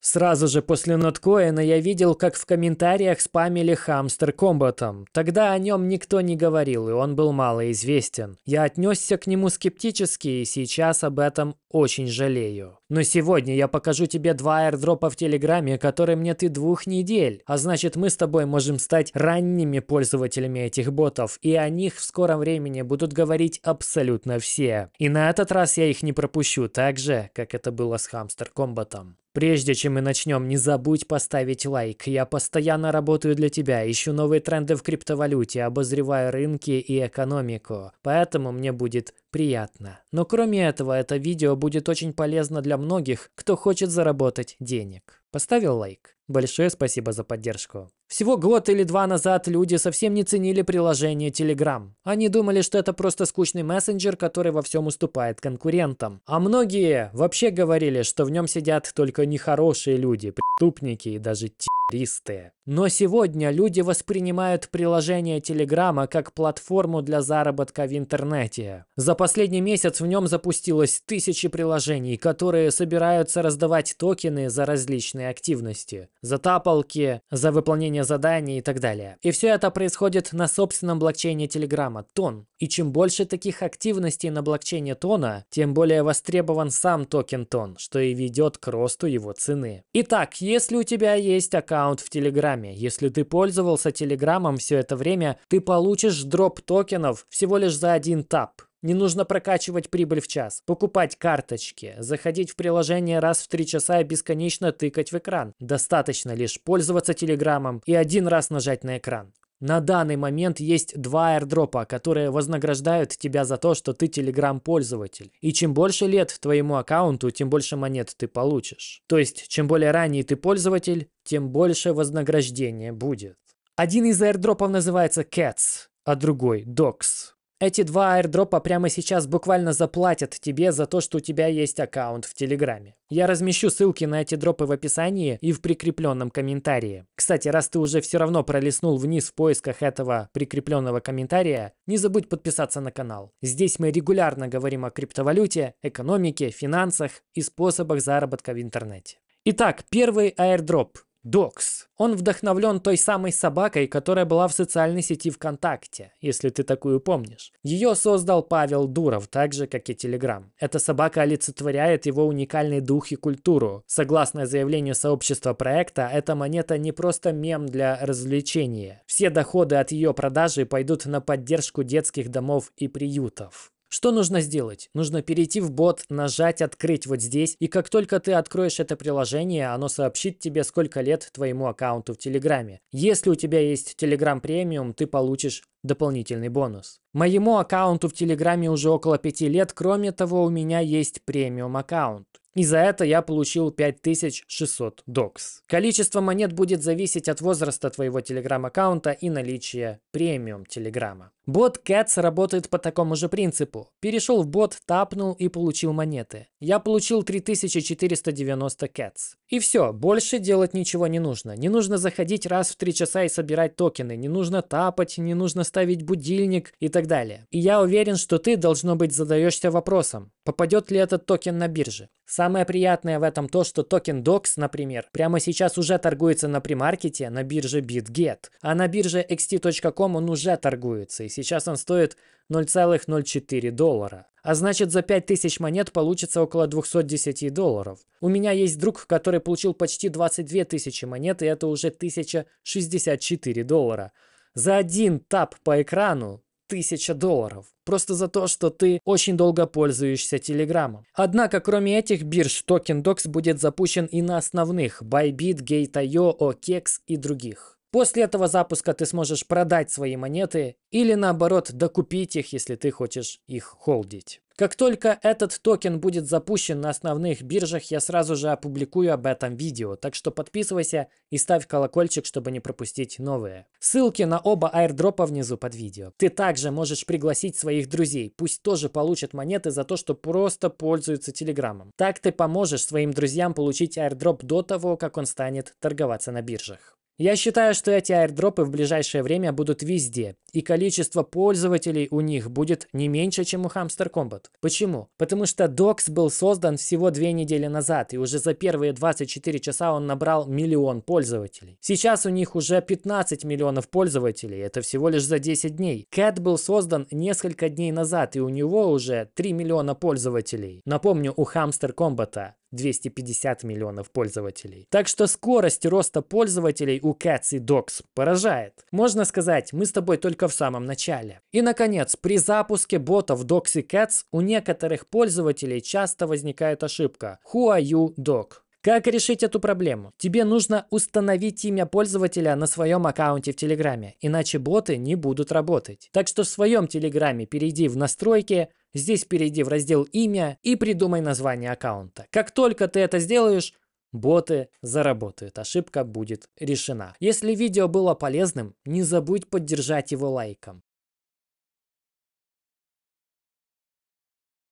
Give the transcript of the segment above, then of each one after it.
Сразу же после ноткоина я видел, как в комментариях спамили хамстер Комбатом. Тогда о нем никто не говорил, и он был малоизвестен. Я отнесся к нему скептически и сейчас об этом очень жалею. Но сегодня я покажу тебе два аирдропа в Телеграме, которые мне ты двух недель. А значит, мы с тобой можем стать ранними пользователями этих ботов, и о них в скором времени будут говорить абсолютно все. И на этот раз я их не пропущу, так же, как это было с Хамстер Комбатом. Прежде чем мы начнем, не забудь поставить лайк. Я постоянно работаю для тебя, ищу новые тренды в криптовалюте, обозреваю рынки и экономику. Поэтому мне будет приятно. Но кроме этого, это видео будет очень полезно для многих, кто хочет заработать денег. Поставил лайк? Большое спасибо за поддержку. Всего год или два назад люди совсем не ценили приложение Telegram. Они думали, что это просто скучный мессенджер, который во всем уступает конкурентам. А многие вообще говорили, что в нем сидят только нехорошие люди, преступники и даже террористы. Но сегодня люди воспринимают приложение Телеграма как платформу для заработка в интернете. За последний месяц в нем запустилось тысячи приложений, которые собираются раздавать токены за различные активности за тапалки, за выполнение заданий и так далее. И все это происходит на собственном блокчейне Телеграма, Тон. И чем больше таких активностей на блокчейне Тона, тем более востребован сам токен Тон, что и ведет к росту его цены. Итак, если у тебя есть аккаунт в Телеграме, если ты пользовался Телеграмом все это время, ты получишь дроп токенов всего лишь за один тап. Не нужно прокачивать прибыль в час, покупать карточки, заходить в приложение раз в три часа и бесконечно тыкать в экран. Достаточно лишь пользоваться телеграммом и один раз нажать на экран. На данный момент есть два airdropа, которые вознаграждают тебя за то, что ты телеграм-пользователь. И чем больше лет твоему аккаунту, тем больше монет ты получишь. То есть, чем более ранний ты пользователь, тем больше вознаграждение будет. Один из airdropов называется Cats, а другой Dogs. Эти два аирдропа прямо сейчас буквально заплатят тебе за то, что у тебя есть аккаунт в Телеграме. Я размещу ссылки на эти дропы в описании и в прикрепленном комментарии. Кстати, раз ты уже все равно пролистнул вниз в поисках этого прикрепленного комментария, не забудь подписаться на канал. Здесь мы регулярно говорим о криптовалюте, экономике, финансах и способах заработка в интернете. Итак, первый аирдроп – Докс. Он вдохновлен той самой собакой, которая была в социальной сети ВКонтакте, если ты такую помнишь. Ее создал Павел Дуров, так же, как и Телеграм. Эта собака олицетворяет его уникальный дух и культуру. Согласно заявлению сообщества проекта, эта монета не просто мем для развлечения. Все доходы от ее продажи пойдут на поддержку детских домов и приютов. Что нужно сделать? Нужно перейти в бот, нажать «Открыть» вот здесь, и как только ты откроешь это приложение, оно сообщит тебе, сколько лет твоему аккаунту в Телеграме. Если у тебя есть Телеграм Премиум, ты получишь дополнительный бонус. Моему аккаунту в Телеграме уже около 5 лет, кроме того, у меня есть премиум аккаунт. И за это я получил 5600 докс. Количество монет будет зависеть от возраста твоего телеграм-аккаунта и наличия премиум телеграма. Бот Cats работает по такому же принципу. Перешел в бот, тапнул и получил монеты. Я получил 3490 Cats. И все, больше делать ничего не нужно. Не нужно заходить раз в 3 часа и собирать токены. Не нужно тапать, не нужно ставить будильник и так далее. И я уверен, что ты, должно быть, задаешься вопросом, попадет ли этот токен на бирже. Самое приятное в этом то, что токен DOX, например, прямо сейчас уже торгуется на премаркете на бирже BitGet, а на бирже xt.com он уже торгуется. И Сейчас он стоит 0,04 доллара. А значит, за 5000 монет получится около 210 долларов. У меня есть друг, который получил почти 22 тысячи монет, и это уже 1064 доллара. За один тап по экрану 1000 долларов. Просто за то, что ты очень долго пользуешься Телеграмом. Однако, кроме этих бирж, токен докс будет запущен и на основных Bybit, Gate.io, OKEX и других. После этого запуска ты сможешь продать свои монеты или наоборот докупить их, если ты хочешь их холдить. Как только этот токен будет запущен на основных биржах, я сразу же опубликую об этом видео, так что подписывайся и ставь колокольчик, чтобы не пропустить новые. Ссылки на оба аирдропа внизу под видео. Ты также можешь пригласить своих друзей, пусть тоже получат монеты за то, что просто пользуются Телеграмом. Так ты поможешь своим друзьям получить аирдроп до того, как он станет торговаться на биржах. Я считаю, что эти аирдропы в ближайшее время будут везде, и количество пользователей у них будет не меньше, чем у Hamster Combat. Почему? Потому что Docs был создан всего две недели назад, и уже за первые 24 часа он набрал миллион пользователей. Сейчас у них уже 15 миллионов пользователей, это всего лишь за 10 дней. Cat был создан несколько дней назад, и у него уже 3 миллиона пользователей. Напомню, у Hamster Combat 250 миллионов пользователей. Так что скорость роста пользователей у Cats и Dogs поражает. Можно сказать, мы с тобой только в самом начале. И, наконец, при запуске ботов Dogs и Cats у некоторых пользователей часто возникает ошибка «Who are you, dog?». Как решить эту проблему? Тебе нужно установить имя пользователя на своем аккаунте в Телеграме, иначе боты не будут работать. Так что в своем Телеграме перейди в настройки, здесь перейди в раздел «Имя» и придумай название аккаунта. Как только ты это сделаешь, Боты заработают, ошибка будет решена. Если видео было полезным, не забудь поддержать его лайком.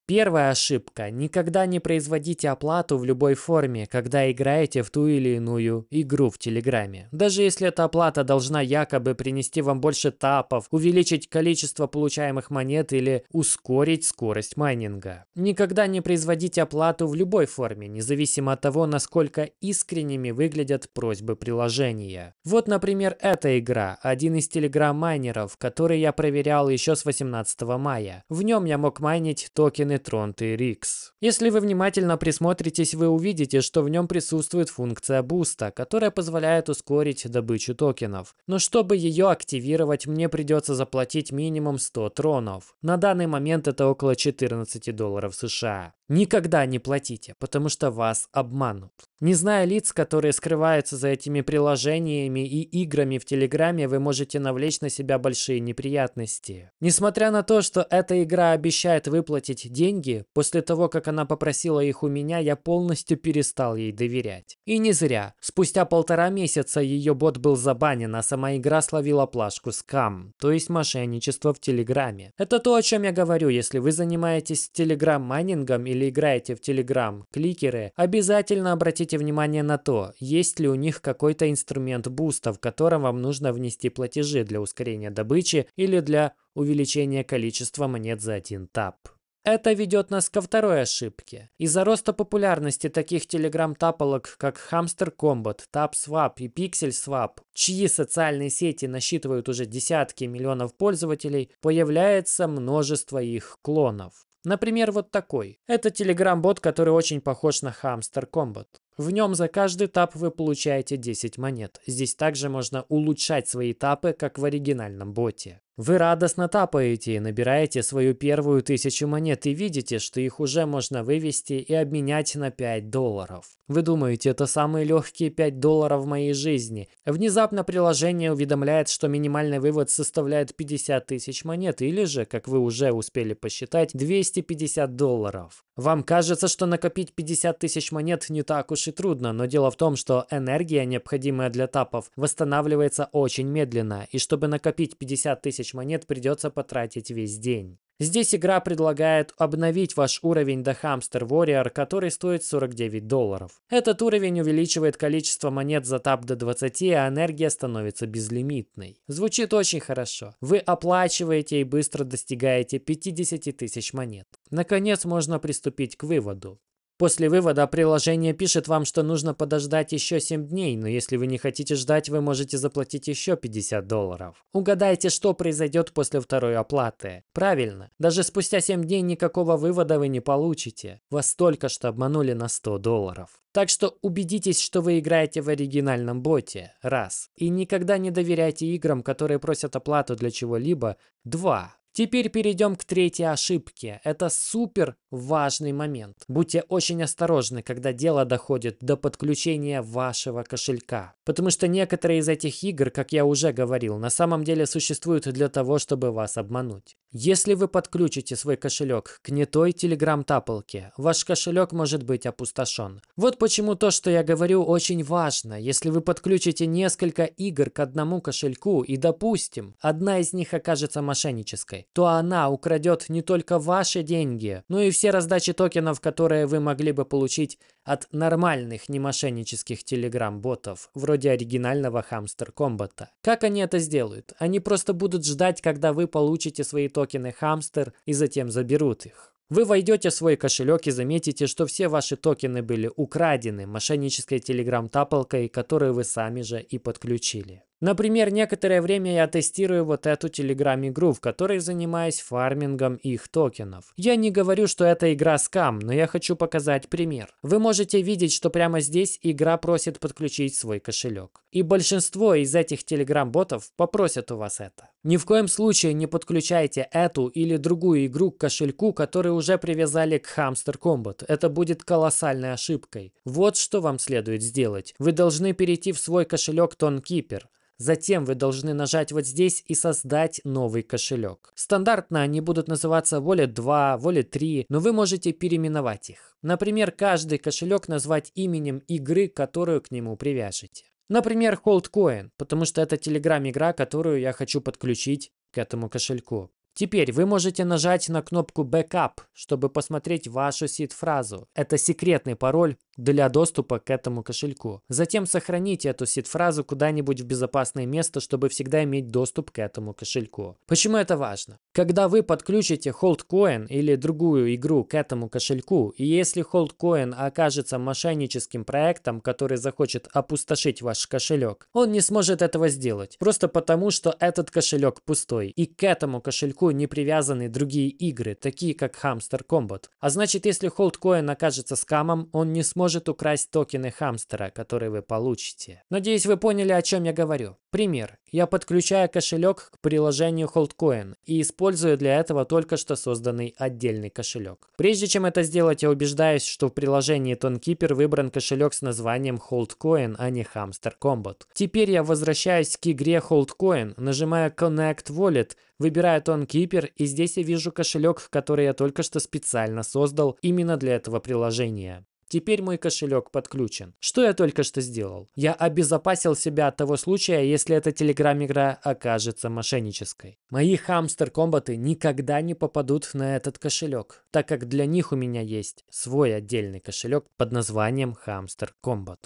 Первая ошибка – никогда не производите оплату в любой форме, когда играете в ту или иную игру в Телеграме. Даже если эта оплата должна якобы принести вам больше тапов, увеличить количество получаемых монет или ускорить скорость майнинга. Никогда не производите оплату в любой форме, независимо от того, насколько искренними выглядят просьбы приложения. Вот, например, эта игра – один из Телеграм-майнеров, который я проверял еще с 18 мая. В нем я мог майнить токены Neutron Рикс. Если вы внимательно присмотритесь, вы увидите, что в нем присутствует функция буста, которая позволяет ускорить добычу токенов. Но чтобы ее активировать, мне придется заплатить минимум 100 тронов. На данный момент это около 14 долларов США. Никогда не платите, потому что вас обманут. Не зная лиц, которые скрываются за этими приложениями и играми в Телеграме, вы можете навлечь на себя большие неприятности. Несмотря на то, что эта игра обещает выплатить деньги, после того, как она попросила их у меня, я полностью перестал ей доверять. И не зря. Спустя полтора месяца ее бот был забанен, а сама игра словила плашку скам, то есть мошенничество в Телеграме. Это то, о чем я говорю, если вы занимаетесь Телеграм-майнингом или или играете в Telegram кликеры, обязательно обратите внимание на то, есть ли у них какой-то инструмент буста, в котором вам нужно внести платежи для ускорения добычи или для увеличения количества монет за один тап. Это ведет нас ко второй ошибке. Из-за роста популярности таких телеграм-тапалок, как Hamster Combat, TapSwap и PixelSwap, чьи социальные сети насчитывают уже десятки миллионов пользователей, появляется множество их клонов. Например, вот такой. Это телеграм-бот, который очень похож на Hamster Combat. В нем за каждый тап вы получаете 10 монет. Здесь также можно улучшать свои тапы, как в оригинальном боте. Вы радостно тапаете и набираете свою первую тысячу монет и видите, что их уже можно вывести и обменять на 5 долларов. Вы думаете, это самые легкие 5 долларов в моей жизни. Внезапно приложение уведомляет, что минимальный вывод составляет 50 тысяч монет, или же, как вы уже успели посчитать, 250 долларов. Вам кажется, что накопить 50 тысяч монет не так уж и трудно, но дело в том, что энергия, необходимая для тапов, восстанавливается очень медленно, и чтобы накопить 50 тысяч монет, придется потратить весь день. Здесь игра предлагает обновить ваш уровень до Hamster Warrior, который стоит 49 долларов. Этот уровень увеличивает количество монет за тап до 20, а энергия становится безлимитной. Звучит очень хорошо. Вы оплачиваете и быстро достигаете 50 тысяч монет. Наконец можно приступить к выводу. После вывода приложение пишет вам, что нужно подождать еще 7 дней, но если вы не хотите ждать, вы можете заплатить еще 50 долларов. Угадайте, что произойдет после второй оплаты. Правильно, даже спустя 7 дней никакого вывода вы не получите. Вас только что обманули на 100 долларов. Так что убедитесь, что вы играете в оригинальном боте, раз. И никогда не доверяйте играм, которые просят оплату для чего-либо, два. Теперь перейдем к третьей ошибке. Это супер важный момент. Будьте очень осторожны, когда дело доходит до подключения вашего кошелька. Потому что некоторые из этих игр, как я уже говорил, на самом деле существуют для того, чтобы вас обмануть. Если вы подключите свой кошелек к не той телеграм-тапалке, ваш кошелек может быть опустошен. Вот почему то, что я говорю, очень важно. Если вы подключите несколько игр к одному кошельку и, допустим, одна из них окажется мошеннической, то она украдет не только ваши деньги, но и все раздачи токенов, которые вы могли бы получить от нормальных не мошеннических телеграм-ботов, вроде оригинального хамстер Комбата. Как они это сделают? Они просто будут ждать, когда вы получите свои токены хамстер, и затем заберут их. Вы войдете в свой кошелек и заметите, что все ваши токены были украдены мошеннической телеграм-тапалкой, которую вы сами же и подключили. Например, некоторое время я тестирую вот эту телеграм-игру, в которой занимаюсь фармингом их токенов. Я не говорю, что это игра скам, но я хочу показать пример. Вы можете видеть, что прямо здесь игра просит подключить свой кошелек. И большинство из этих телеграм-ботов попросят у вас это. Ни в коем случае не подключайте эту или другую игру к кошельку, который уже привязали к Hamster Combat. Это будет колоссальной ошибкой. Вот что вам следует сделать. Вы должны перейти в свой кошелек TonKeeper. Затем вы должны нажать вот здесь и создать новый кошелек. Стандартно они будут называться Wallet 2, Wallet 3, но вы можете переименовать их. Например, каждый кошелек назвать именем игры, которую к нему привяжете. Например, Holdcoin, потому что это Telegram-игра, которую я хочу подключить к этому кошельку. Теперь вы можете нажать на кнопку «Backup», чтобы посмотреть вашу сид-фразу. Это секретный пароль для доступа к этому кошельку. Затем сохраните эту сид-фразу куда-нибудь в безопасное место, чтобы всегда иметь доступ к этому кошельку. Почему это важно? Когда вы подключите HoldCoin или другую игру к этому кошельку, и если HoldCoin окажется мошенническим проектом, который захочет опустошить ваш кошелек, он не сможет этого сделать, просто потому что этот кошелек пустой, и к этому кошельку никакую не привязаны другие игры, такие как Hamster Combat. А значит, если холдкоин окажется скамом, он не сможет украсть токены Хамстера, которые вы получите. Надеюсь, вы поняли, о чем я говорю. Пример. Я подключаю кошелек к приложению Holdcoin и использую для этого только что созданный отдельный кошелек. Прежде чем это сделать, я убеждаюсь, что в приложении Tonkeeper выбран кошелек с названием Holdcoin, а не Hamster Combat. Теперь я возвращаюсь к игре Holdcoin, нажимаю Connect Wallet Выбираю тон Keeper, и здесь я вижу кошелек, который я только что специально создал именно для этого приложения. Теперь мой кошелек подключен. Что я только что сделал? Я обезопасил себя от того случая, если эта телеграм-игра окажется мошеннической. Мои хамстер-комбаты никогда не попадут на этот кошелек, так как для них у меня есть свой отдельный кошелек под названием Хамстер Комбат.